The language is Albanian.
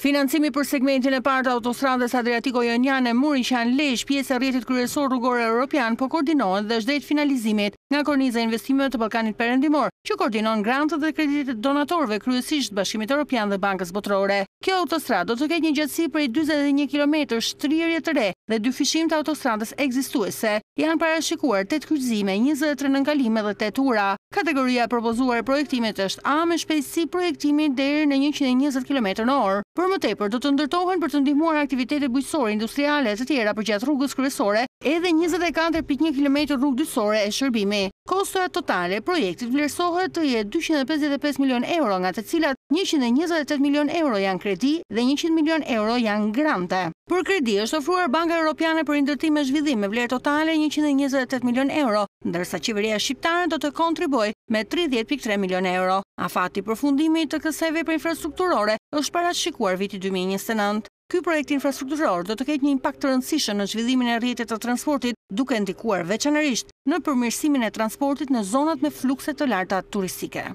Financimi për segmentin e partë autostradës Adriatiko Jonjan e Muri që janë lejsh pjesë e rjetit kryesor rrugore europian, po koordinohet dhe shdejt finalizimit nga korniza investimeve të Balkanit përrendimor që koordinon grantët dhe kreditit donatorve kryesisht bashkimit europian dhe bankës botërore. Kjo autostrad do të ketë një gjëtsi për i 21 km shtrirje të re dhe dy fishim të autostradës egzistuese, janë parashikuar 8 kryzime, 23 nënkalime dhe 8 ura. Kategoria propozuar e projektimit është A me shpejtësi projektimit dherë në 120 km në orë. Për më tepër, do të ndërtohen për të ndihmuar aktivitetet bujësore, industriale, të tjera për gjatë rrugës kryesore, edhe 24.1 km rrugë dysore e shërbimi. Kostoja totale, projektit vlerësohet të jetë 255 milion euro, nga të cilat 128 milion euro janë kredi dhe 100 milion euro janë grante. Për kredi është ofruar Banka Europiane për indërtim e zhvidhim me vlerë totale 128 milion euro, ndërsa qeveria shqiptare do të kontriboj me 30.3 milion euro. A fati fundimi të këseve për infrastrukturore është para shikuar viti 2029. Ky projekt infrastrukturor do të ketë një impakt të rëndësishëm në zhvillimin e rrjetit të transportit, duke ndikuar veçanërisht në përmirësimin e transportit në zonat me flukse të larta turistike.